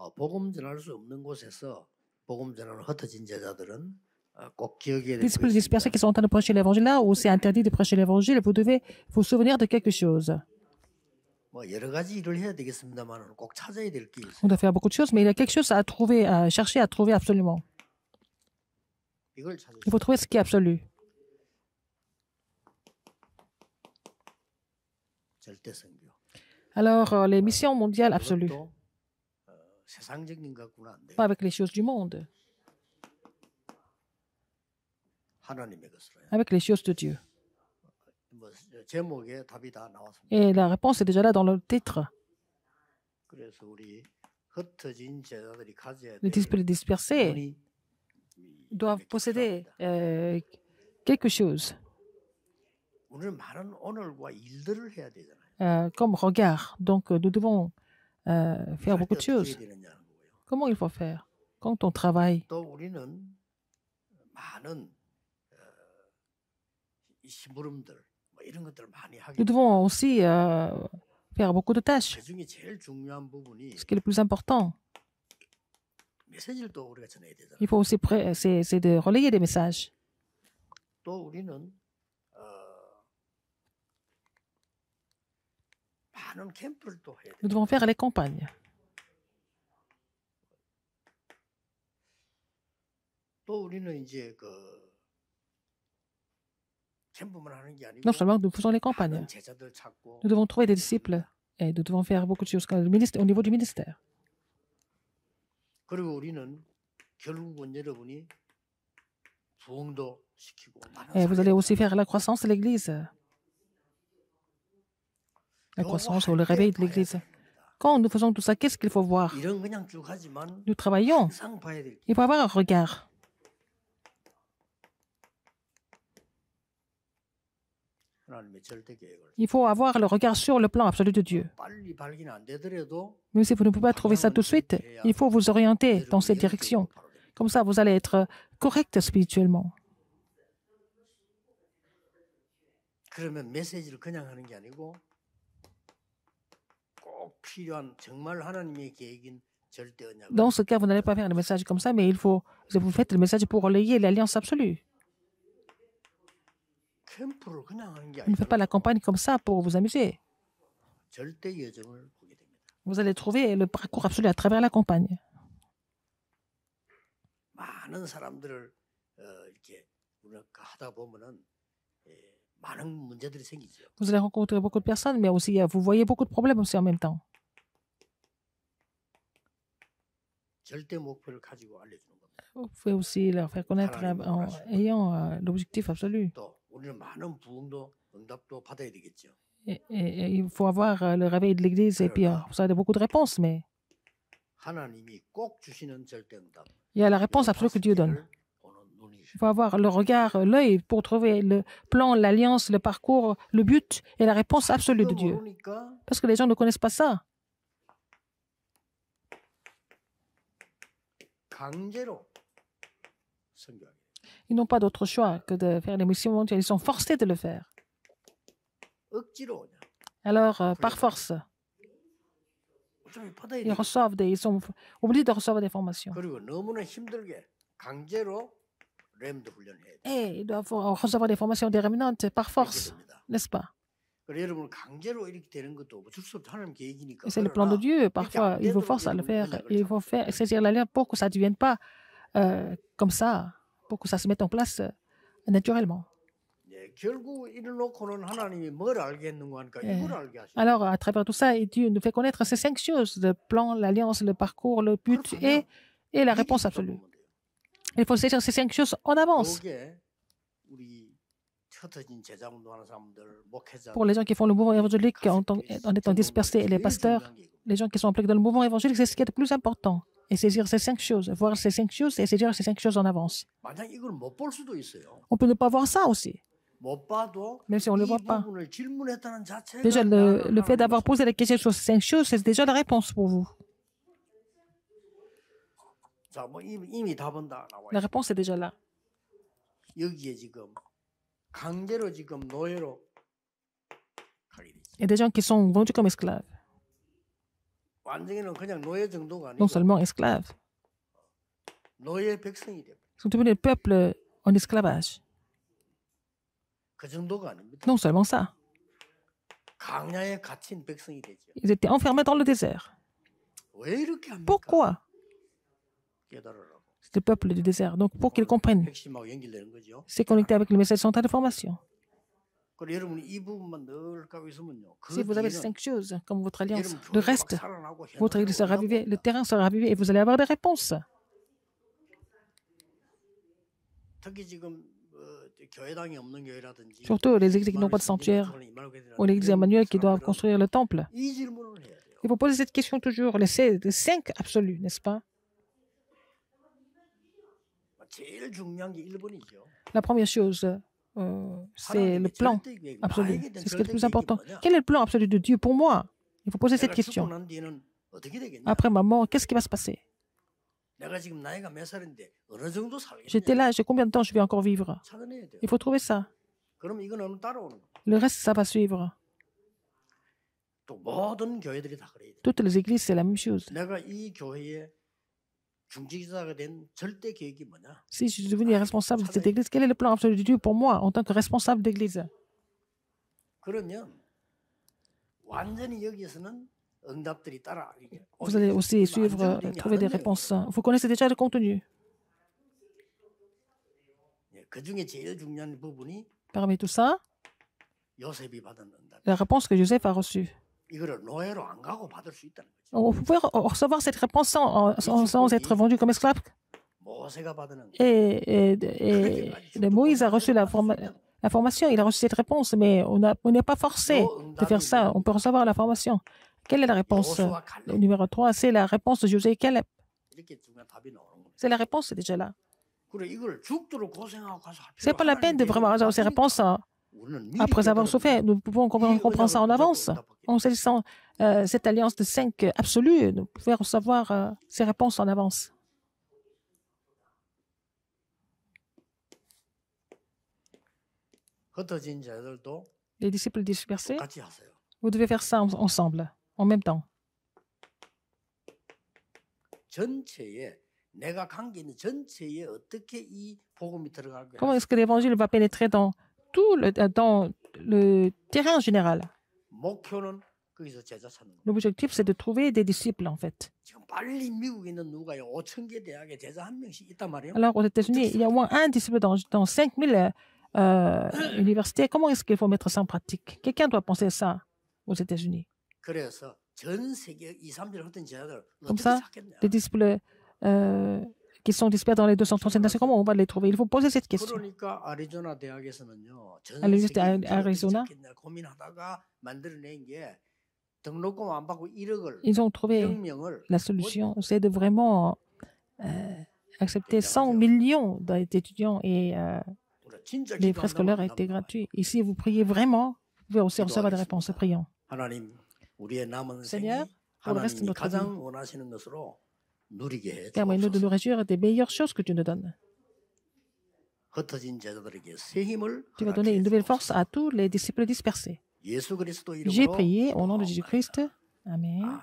Les qui sont en train de prêcher l'évangile, là où c'est interdit de prêcher l'évangile, vous devez vous souvenir de quelque chose. On doit faire beaucoup de choses, mais il y a quelque chose à trouver, à chercher à trouver absolument. Il faut trouver ce qui est absolu. Alors, euh, les missions mondiales absolues pas avec les choses du monde, avec les choses de Dieu. Et la réponse est déjà là dans le titre. Les disciples dispersés doivent posséder euh, quelque chose euh, comme regard. Donc euh, nous devons euh, faire beaucoup de choses. Comment il faut faire quand on travaille Nous devons aussi euh, faire beaucoup de tâches. Ce qui est le plus important, il faut aussi c'est de relayer des messages. Nous devons faire les campagnes. Non seulement nous faisons les campagnes, nous devons trouver des disciples et nous devons faire beaucoup de choses au niveau du ministère. Et vous allez aussi faire la croissance de l'Église la croissance ou le réveil de l'Église. Quand nous faisons tout ça, qu'est-ce qu'il faut voir Nous travaillons. Il faut avoir un regard. Il faut avoir le regard sur le plan absolu de Dieu. Même si vous ne pouvez pas trouver ça tout de suite, il faut vous orienter dans cette direction. Comme ça, vous allez être correct spirituellement. Dans ce cas, vous n'allez pas faire le message comme ça, mais il faut, vous faites le message pour relayer l'alliance absolue. Ne faites pas la campagne comme ça pour vous amuser. Vous allez trouver le parcours absolu à travers la campagne. Vous allez rencontrer beaucoup de personnes, mais aussi euh, vous voyez beaucoup de problèmes aussi en même temps. Vous pouvez aussi leur faire connaître euh, en ayant euh, l'objectif absolu. il faut avoir le réveil de l'Église et puis vous avez beaucoup de réponses, mais il y a la réponse absolue que Dieu donne. Il faut avoir le regard, l'œil pour trouver le plan, l'alliance, le parcours, le but et la réponse absolue de Dieu. Parce que les gens ne connaissent pas ça. Ils n'ont pas d'autre choix que de faire les missions Ils sont forcés de le faire. Alors, euh, par force, ils reçoivent des, ils sont obligés de recevoir des formations. Et il doit recevoir des formations déterminantes par force, n'est-ce pas c'est le plan de Dieu. Parfois, il vous force à le faire. Il faut faire saisir la pour que ça ne devienne pas euh, comme ça, pour que ça se mette en place euh, naturellement. alors, à travers tout ça, Dieu nous fait connaître ces cinq choses le plan, l'alliance, le parcours, le but et, et la réponse absolue. Il faut saisir ces cinq choses en avance. Pour les gens qui font le mouvement évangélique en, étant dispersés, les pasteurs, les gens qui sont impliqués dans le mouvement évangélique, c'est ce qui est le plus important. Et saisir ces cinq choses, voir ces cinq choses et saisir ces cinq choses en avance. On peut ne pas voir ça aussi. Même si on ne le voit pas. Déjà, le, le fait d'avoir posé la question sur ces cinq choses, c'est déjà la réponse pour vous. La réponse est déjà là. Il y a des gens qui sont vendus comme esclaves. Non seulement esclaves. Ils sont devenus des peuples en esclavage. Non seulement ça. Ils étaient enfermés dans le désert. Pourquoi c'est le peuple du désert. Donc, pour qu'ils comprennent, c'est connecté avec le message central de formation. Si vous avez cinq choses comme votre alliance, le reste, votre église sera vivée, le terrain sera vivé, et vous allez avoir des réponses. Surtout les églises qui n'ont pas de sanctuaire ou l'église Emmanuel qui doivent construire le temple. Il faut poser cette question toujours, les cinq absolus, n'est-ce pas la première chose, euh, c'est le plan absolu. C'est ce qui est le plus important. Quel est le plan absolu de Dieu pour moi Il faut poser cette question. Après ma mort, qu'est-ce qui va se passer J'étais là, j'ai combien de temps je vais encore vivre Il faut trouver ça. Le reste, ça va suivre. Toutes les églises, c'est la même chose. Si je suis devenu responsable de cette Église, quel est le plan absolu de Dieu pour moi en tant que responsable d'Église Vous allez aussi suivre, trouver des réponses. Vous connaissez déjà le contenu. Parmi tout ça, la réponse que Joseph a reçue. On pouvait recevoir cette réponse sans, euh, sans, être vendu comme esclave. Et, Moïse a reçu la, formation, il a reçu cette réponse, mais on n'est pas forcé de faire ça. On peut recevoir la formation. Quelle est la réponse numéro 3, c'est la réponse de José Caleb. C'est la réponse déjà là. C'est pas la peine de vraiment avoir ces réponses hein après avoir souffert. Nous pouvons comprendre, ça en avance. En saisissant de cette alliance de cinq absolus, nous pouvons recevoir euh, ces réponses en avance. Les disciples dispersés, vous devez faire ça ensemble, en même temps. Comment est-ce que l'évangile va pénétrer dans tout euh, dans le terrain général. L'objectif, c'est de trouver des disciples, en fait. Alors, aux États-Unis, il y a au moins un disciple dans, 5000 euh, universités. Comment est-ce qu'il faut mettre ça en pratique Quelqu'un doit penser ça aux États-Unis. Comme ça, les disciples euh, qui sont dispersés dans les 237 nations, comment on va les trouver Il faut poser cette question. À l'Université d'Arizona, ils ont trouvé la solution, c'est de vraiment euh, accepter 100 millions d'étudiants et euh, les frais scolaires étaient gratuits. Ici, si vous priez vraiment, vous pouvez aussi recevoir des réponses. Prions. Seigneur, pour le reste de notre vie, Permets-nous de nous réjouir des meilleures choses que tu nous donnes. Tu vas donner une nouvelle force à tous les disciples dispersés. J'ai prié au nom de Jésus-Christ. Amen.